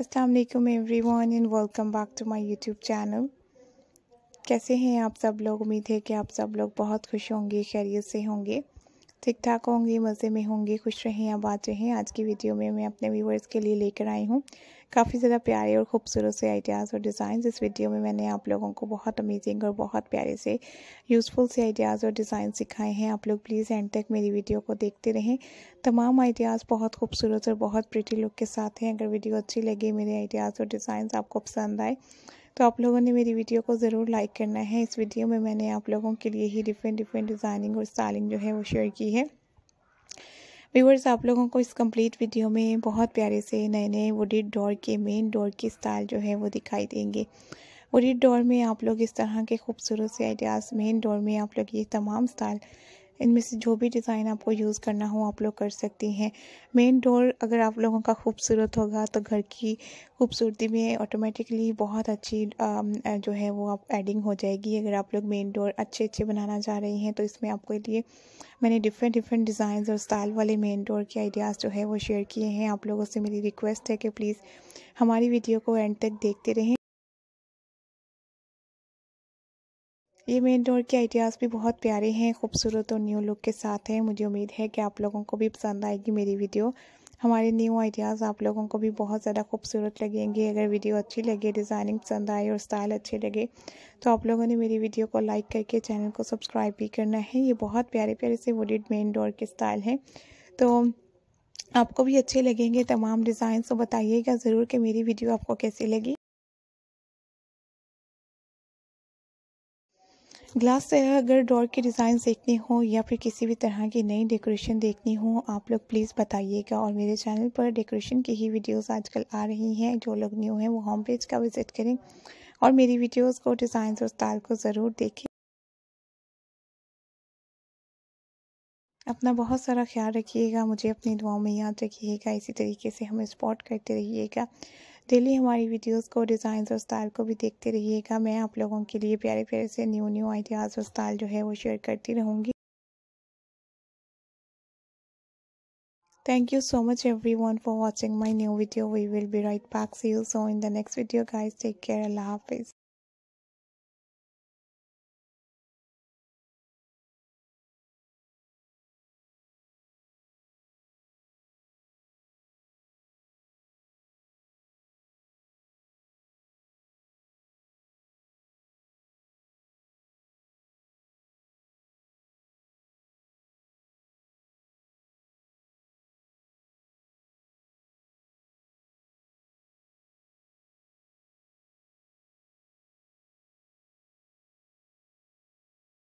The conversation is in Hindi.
अस्सलाम वालेकुम everyone and welcome back to my YouTube channel कैसे हैं आप सब लोग उम्मीद है कि आप सब लोग बहुत खुश होंगे खैरियत से होंगे ठीक ठाक होंगे मज़े में होंगे खुश रहें आबाद रहें आज की वीडियो में मैं अपने व्यूवर्स के लिए लेकर आई हूँ काफ़ी ज़्यादा प्यारे और खूबसूरत से आइडियाज़ और डिज़ाइन इस वीडियो में मैंने आप लोगों को बहुत अमेजिंग और बहुत प्यारे से यूज़फुल से आइडियाज़ और डिज़ाइन सिखाए हैं आप लोग प्लीज़ एंड तक मेरी वीडियो को देखते रहें तमाम आइडियाज़ बहुत खूबसूरत और बहुत प्रिटी लुक के साथ हैं अगर वीडियो अच्छी लगी मेरे आइडियाज़ और डिज़ाइन आपको पसंद आए तो आप लोगों ने मेरी वीडियो को ज़रूर लाइक करना है इस वीडियो में मैंने आप लोगों के लिए ही डिफरेंट डिफरेंट डिज़ाइनिंग और स्टाइलिंग जो है वो शेयर की है व्यूवर्स आप लोगों को इस कंप्लीट वीडियो में बहुत प्यारे से नए नए वुडेड डोर के मेन डोर की स्टाइल जो है वो दिखाई देंगे वुडेड डोर में आप लोग इस तरह के खूबसूरत से आइडियाज़ मेन डोर में आप लोग ये तमाम स्टाइल इनमें से जो भी डिज़ाइन आपको यूज़ करना हो आप लोग कर सकती हैं मेन डोर अगर आप लोगों का खूबसूरत होगा तो घर की खूबसूरती में ऑटोमेटिकली बहुत अच्छी जो है वो आप एडिंग हो जाएगी अगर आप लोग मेन डोर अच्छे अच्छे बनाना चाह रही हैं तो इसमें आपके लिए मैंने डिफरेंट डिफरेंट डिज़ाइन और स्टाइल वाले मेन डोर के आइडियाज़ जो है वो शेयर किए हैं आप लोगों से मेरी रिक्वेस्ट है कि प्लीज़ हमारी वीडियो को एंड तक देखते रहें ये मेन डोर के आइडियाज़ भी बहुत प्यारे हैं खूबसूरत और न्यू लुक के साथ हैं मुझे उम्मीद है कि आप लोगों को भी पसंद आएगी मेरी वीडियो हमारे न्यू आइडियाज़ आप लोगों को भी बहुत ज़्यादा खूबसूरत लगेंगे अगर वीडियो अच्छी लगे डिज़ाइनिंग पसंद आए और स्टाइल अच्छे लगे तो आप लोगों ने मेरी वीडियो को लाइक करके चैनल को सब्सक्राइब भी करना है ये बहुत प्यारे प्यारे से वुडेड मेन डोर के स्टाइल हैं तो आपको भी अच्छे लगेंगे तमाम डिज़ाइन तो बताइएगा ज़रूर कि मेरी वीडियो आपको कैसी लगी ग्लास से अगर डोर के डिज़ाइन देखने हो या फिर किसी भी तरह की नई डेकोरेशन देखनी हो आप लोग प्लीज़ बताइएगा और मेरे चैनल पर डेकोरेशन की ही वीडियोस आजकल आ रही हैं जो लोग न्यू हैं वो होम पेज का विज़िट करें और मेरी वीडियोस को डिज़ाइन और स्टाइल को ज़रूर देखें अपना बहुत सारा ख्याल रखिएगा मुझे अपनी दुआओं में याद रखिएगा इसी तरीके से हमें सपोर्ट करते रहिएगा डेली हमारी वीडियोस को डिज़ाइन और स्टाइल को भी देखते रहिएगा मैं आप लोगों के लिए प्यारे प्यारे से न्यू न्यू आइडियाज़ और स्टाइल जो है वो शेयर करती रहूँगी Thank you so much everyone for watching my new video. We will be right back. See you soon in the next video guys. Take care. Allah Hafiz.